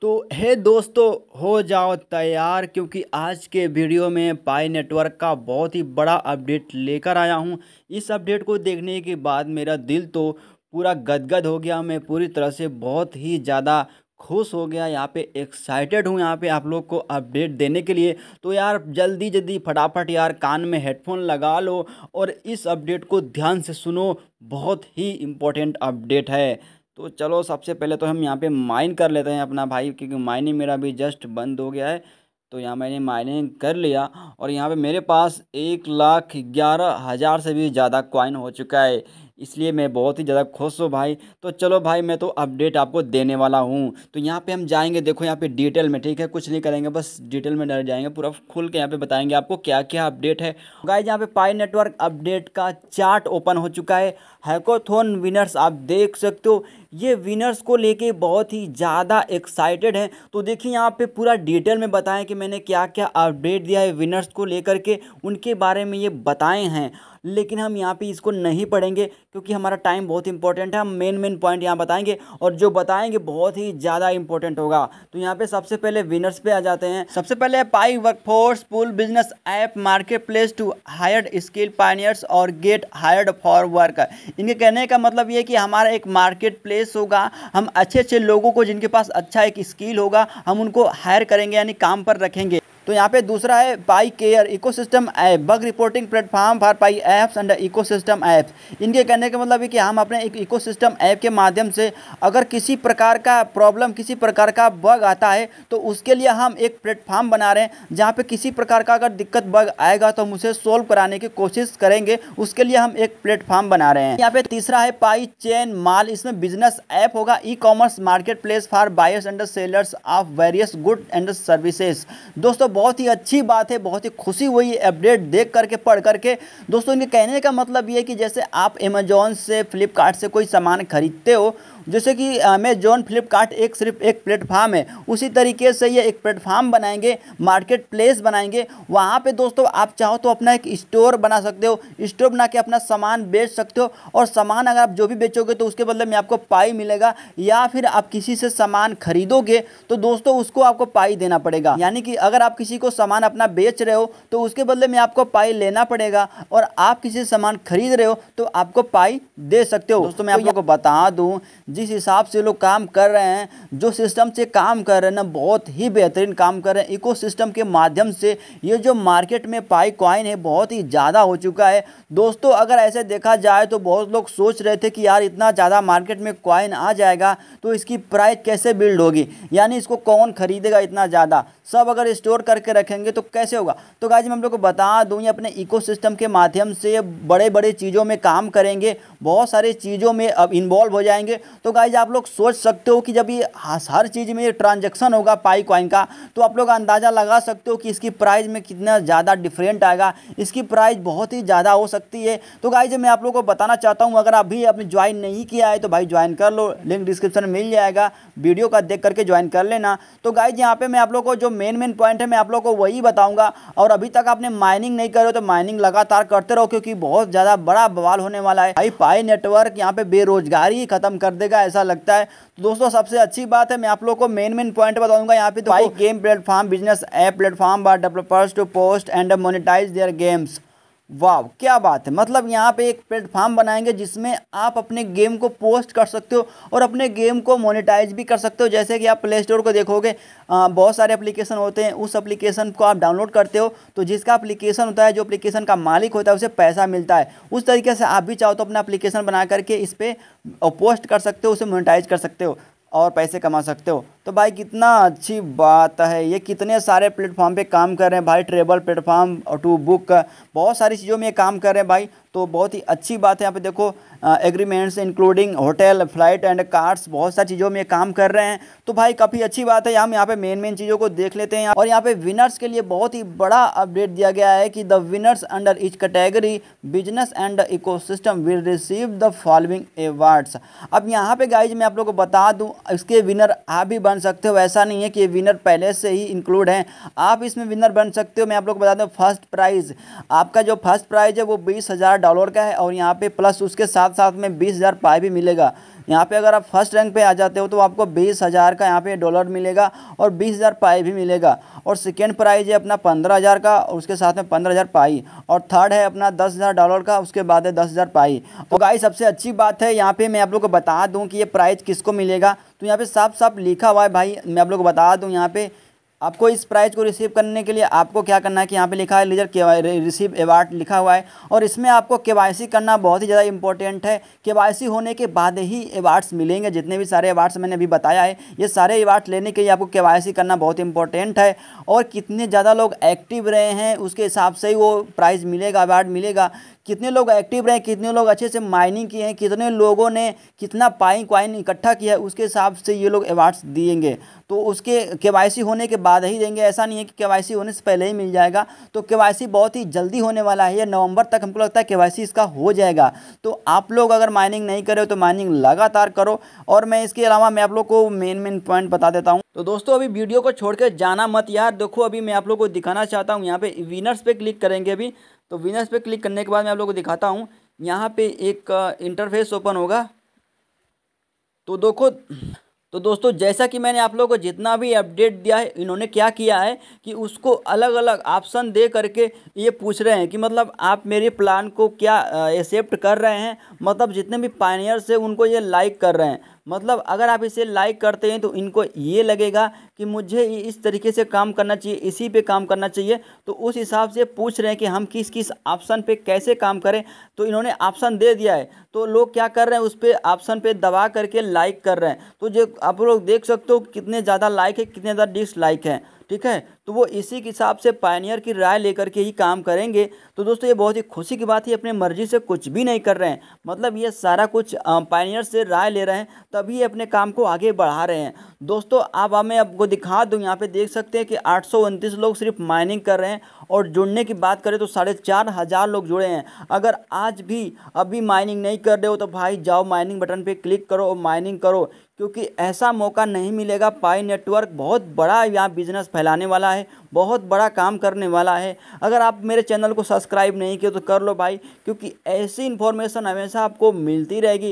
तो हे दोस्तों हो जाओ तैयार क्योंकि आज के वीडियो में पाई नेटवर्क का बहुत ही बड़ा अपडेट लेकर आया हूँ इस अपडेट को देखने के बाद मेरा दिल तो पूरा गदगद हो गया मैं पूरी तरह से बहुत ही ज़्यादा खुश हो गया यहाँ पे एक्साइटेड हूँ यहाँ पे आप लोग को अपडेट देने के लिए तो यार जल्दी जल्दी फटाफट यार कान में हेडफोन लगा लो और इस अपडेट को ध्यान से सुनो बहुत ही इम्पोर्टेंट अपडेट है तो चलो सबसे पहले तो हम यहाँ पे माइन कर लेते हैं अपना भाई क्योंकि माइनिंग मेरा अभी जस्ट बंद हो गया है तो यहाँ मैंने माइनिंग कर लिया और यहाँ पे मेरे पास एक लाख ग्यारह हज़ार से भी ज़्यादा कॉइन हो चुका है इसलिए मैं बहुत ही ज़्यादा खुश हूँ भाई तो चलो भाई मैं तो अपडेट आपको देने वाला हूँ तो यहाँ पे हम जाएंगे देखो यहाँ पे डिटेल में ठीक है कुछ नहीं करेंगे बस डिटेल में डर जाएंगे पूरा खुल के यहाँ पे बताएंगे आपको क्या क्या अपडेट है गाइज यहाँ पे पाई नेटवर्क अपडेट का चार्ट ओपन हो चुका है हैकोथोन विनर्स आप देख सकते हो ये विनर्स को लेके बहुत ही ज़्यादा एक्साइटेड हैं तो देखिए यहाँ पे पूरा डिटेल में बताएं कि मैंने क्या क्या अपडेट दिया है विनर्स को लेकर के उनके बारे में ये बताए हैं लेकिन हम यहाँ पे इसको नहीं पढ़ेंगे क्योंकि हमारा टाइम बहुत इंपॉर्टेंट है हम मेन मेन पॉइंट यहाँ बताएंगे और जो बताएंगे बहुत ही ज़्यादा इंपॉर्टेंट होगा तो यहाँ पे सबसे पहले विनर्स पे आ जाते हैं सबसे पहले Pi work force pull business app market place to hired skill pioneers और गेट हायर्ड फॉर वर्क इनके कहने का मतलब ये कि हमारा एक मार्केट प्लेस स्पेस होगा हम अच्छे अच्छे लोगों को जिनके पास अच्छा एक स्किल होगा हम उनको हायर करेंगे यानी काम पर रखेंगे तो यहाँ पे दूसरा है Pi care ecosystem app bug reporting platform for Pi apps and ecosystem apps इनके कहने का मतलब है कि हम अपने एक इकोसिस्टम ऐप के माध्यम से अगर किसी प्रकार का प्रॉब्लम किसी प्रकार का बग आता है तो उसके लिए हम एक प्लेटफॉर्म बना रहे हैं जहाँ पर किसी प्रकार का अगर दिक्कत बग आएगा तो हम उसे सोल्व कराने की कोशिश करेंगे उसके लिए हम एक प्लेटफॉर्म बना रहे हैं यहाँ पे तीसरा है पाई चेन माल इसमें बिजनेस ऐप होगा e commerce market place for buyers and sellers of various good and services दोस्तों बहुत ही अच्छी बात है बहुत ही खुशी हुई अपडेट देख करके पढ़ करके दोस्तों इनके कहने का मतलब ये है कि जैसे आप अमेजोन से फ्लिपकार्ट से कोई सामान खरीदते हो जैसे कि अमेजोन फ्लिपकार्ट एक सिर्फ एक प्लेटफार्म है उसी तरीके से ये एक प्लेटफार्म बनाएंगे मार्केट प्लेस बनाएंगे वहाँ पे दोस्तों आप चाहो तो अपना एक स्टोर बना सकते हो स्टोर बना के अपना सामान बेच सकते हो और सामान अगर आप जो भी बेचोगे तो उसके बदले में आपको पाई मिलेगा या फिर आप किसी से सामान खरीदोगे तो दोस्तों उसको आपको पाई देना पड़ेगा यानी कि अगर आप किसी को सामान अपना बेच रहे हो तो उसके बदले में आपको पाई लेना पड़ेगा और आप किसी सामान खरीद रहे हो तो आपको पाई दे सकते हो दोस्तों मैं आपको बता दूँ जिस हिसाब से लोग काम कर रहे हैं जो सिस्टम से काम कर रहे हैं ना बहुत ही बेहतरीन काम कर रहे हैं इकोसिस्टम के माध्यम से ये जो मार्केट में पाई कॉइन है बहुत ही ज़्यादा हो चुका है दोस्तों अगर ऐसे देखा जाए तो बहुत लोग सोच रहे थे कि यार इतना ज़्यादा मार्केट में कॉइन आ जाएगा तो इसकी प्राइस कैसे बिल्ड होगी यानी इसको कौन खरीदेगा इतना ज़्यादा सब अगर स्टोर करके रखेंगे तो कैसे होगा तो जी मैं हम लोग को बता दूँ ये अपने इको के माध्यम से बड़े बड़े चीज़ों में काम करेंगे बहुत सारी चीज़ों में अब इन्वॉल्व हो जाएंगे तो तो गाइज आप लोग सोच सकते हो कि जब ये हर चीज़ में ये ट्रांजेक्शन होगा पाई कॉइन का तो आप लोग अंदाज़ा लगा सकते हो कि इसकी प्राइस में कितना ज़्यादा डिफरेंट आएगा इसकी प्राइस बहुत ही ज़्यादा हो सकती है तो गाइज मैं आप लोग को बताना चाहता हूँ अगर अभी आपने ज्वाइन नहीं किया है तो भाई ज्वाइन कर लो लिंक डिस्क्रिप्शन में मिल जाएगा वीडियो का देख करके ज्वाइन कर लेना तो गाइज यहाँ पे मैं आप लोग को जो मेन मेन पॉइंट है मैं आप लोग को वही बताऊँगा और अभी तक आपने माइनिंग नहीं करो तो माइनिंग लगातार करते रहो क्योंकि बहुत ज़्यादा बड़ा बवाल होने वाला है भाई पाई नेटवर्क यहाँ पे बेरोजगारी खत्म कर दे देगा ऐसा लगता है तो दोस्तों सबसे अच्छी बात है मैं आप लोग को मेन मेन पॉइंट बताऊंगा यहाँ पे तो game platform business app platform for developers to post and monetize their games wow क्या बात है मतलब यहाँ पे एक प्लेटफार्म बनाएंगे जिसमें आप अपने गेम को पोस्ट कर सकते हो और अपने गेम को मोनेटाइज भी कर सकते हो जैसे कि आप प्ले स्टोर को देखोगे बहुत सारे एप्लीकेशन होते हैं उस एप्लीकेशन को आप डाउनलोड करते हो तो जिसका एप्लीकेशन होता है जो एप्लीकेशन का मालिक होता है उसे पैसा मिलता है उस तरीके से आप भी चाहो तो अपना एप्लीकेशन बना करके इस पर पोस्ट कर सकते हो उसे मोनिटाइज कर सकते हो और पैसे कमा सकते हो तो भाई कितना अच्छी बात है ये कितने सारे प्लेटफॉर्म पे काम कर रहे हैं भाई ट्रेवल प्लेटफॉर्म टू बुक बहुत सारी चीज़ों में ये काम कर रहे हैं भाई तो बहुत ही अच्छी बात है यहाँ पे देखो agreements including hotel flight and cards बहुत सारी चीज़ों में काम कर रहे हैं तो भाई काफ़ी अच्छी बात है हम यहाँ पे मेन मेन चीज़ों को देख लेते हैं और यहाँ पे विनर्स के लिए बहुत ही बड़ा अपडेट दिया गया है कि the winners under each category business and system will receive the following awards अब यहाँ पे गाइज मैं आप लोग को बता दूँ इसके विनर आप भी बन बन सकते हो ऐसा नहीं है कि विनर पहले से ही इंक्लूड हैं आप इसमें विनर बन सकते हो मैं आप लोग बता दूँ फर्स्ट प्राइज़ आपका जो फर्स्ट प्राइज़ है वो बीस हज़ार डॉलर का है और यहाँ पर प्लस उसके साथ साथ में बीस हज़ार भी मिलेगा यहाँ पे अगर आप फर्स्ट रैंक पे आ जाते हो तो आपको बीस हज़ार का यहाँ पे डॉलर मिलेगा और बीस हज़ार पाई भी मिलेगा और सेकेंड प्राइज है अपना पंद्रह हज़ार का और उसके साथ में पंद्रह हज़ार पाई और थर्ड है अपना दस हज़ार डॉलर का उसके बाद है दस हज़ार पाई तो गाई सबसे अच्छी बात है यहाँ पर मैं आप लोग को बता दूँ कि ये प्राइज़ किसको मिलेगा तो यहाँ पर साफ साफ लिखा हुआ है भाई मैं आप लोग को बता दूँ यहाँ पर आपको इस प्राइज़ को रिसीव करने के लिए आपको क्या करना है कि यहाँ पे लिखा है लीजर के रिसीव एवार्ड लिखा हुआ है और इसमें आपको के करना बहुत ही ज़्यादा इंपॉर्टेंट है के होने के बाद ही अवार्ड्स मिलेंगे जितने भी सारे अवार्ड्स मैंने अभी बताया है ये सारे अवार्ड्स लेने के लिए आपको के करना बहुत इंपॉर्टेंट है और कितने ज़्यादा लोग एक्टिव रहे हैं उसके हिसाब से ही वो प्राइज़ मिलेगा अवार्ड मिलेगा कितने लोग एक्टिव रहे कितने लोग अच्छे से माइनिंग किए हैं कितने लोगों ने कितना पाइंग क्वाइन इकट्ठा किया है उसके हिसाब से ये लोग अवार्ड्स दिएंगे तो उसके के होने के बाद ही देंगे ऐसा नहीं है कि के होने से पहले ही मिल जाएगा तो के बहुत ही जल्दी होने वाला है या नवंबर तक हमको लगता है के इसका हो जाएगा तो आप लोग अगर माइनिंग नहीं करे तो माइनिंग लगातार करो और मैं इसके अलावा मैं आप लोग को मेन मेन पॉइंट बता देता हूँ तो दोस्तों अभी वीडियो को छोड़ जाना मत यार देखो अभी मैं आप लोग को दिखाना चाहता हूँ यहाँ पे विनर्स पर क्लिक करेंगे अभी तो विनर्स पे क्लिक करने के बाद मैं आप लोग को दिखाता हूँ यहाँ पे एक इंटरफेस ओपन होगा तो देखो तो दोस्तों जैसा कि मैंने आप लोगों को जितना भी अपडेट दिया है इन्होंने क्या किया है कि उसको अलग अलग ऑप्शन दे करके ये पूछ रहे हैं कि मतलब आप मेरे प्लान को क्या एक्सेप्ट कर रहे हैं मतलब जितने भी पाइनियर्स हैं उनको ये लाइक कर रहे हैं मतलब अगर आप इसे लाइक करते हैं तो इनको ये लगेगा कि मुझे इस तरीके से काम करना चाहिए इसी पे काम करना चाहिए तो उस हिसाब से पूछ रहे हैं कि हम किस किस ऑप्शन पे कैसे काम करें तो इन्होंने ऑप्शन दे दिया है तो लोग क्या कर रहे हैं उस पर ऑप्शन पे दबा करके लाइक कर रहे हैं तो जो आप लोग देख सकते हो कितने ज़्यादा लाइक है कितने ज़्यादा डिसलाइक है ठीक है तो वो इसी के हिसाब से पायनियर की राय लेकर के ही काम करेंगे तो दोस्तों ये बहुत ही खुशी की बात है अपने मर्जी से कुछ भी नहीं कर रहे हैं मतलब ये सारा कुछ पायनियर से राय ले रहे हैं तभी अपने काम को आगे बढ़ा रहे हैं दोस्तों आप हमें आपको दिखा दूँ यहाँ पे देख सकते हैं कि आठ लोग सिर्फ माइनिंग कर रहे हैं और जुड़ने की बात करें तो साढ़े चार हज़ार लोग जुड़े हैं अगर आज भी अभी माइनिंग नहीं कर रहे हो तो भाई जाओ माइनिंग बटन पे क्लिक करो और माइनिंग करो क्योंकि ऐसा मौका नहीं मिलेगा पाई नेटवर्क बहुत बड़ा यहाँ बिजनेस फैलाने वाला है बहुत बड़ा काम करने वाला है अगर आप मेरे चैनल को सब्सक्राइब नहीं किए तो कर लो भाई क्योंकि ऐसी इन्फॉर्मेशन हमेशा आपको मिलती रहेगी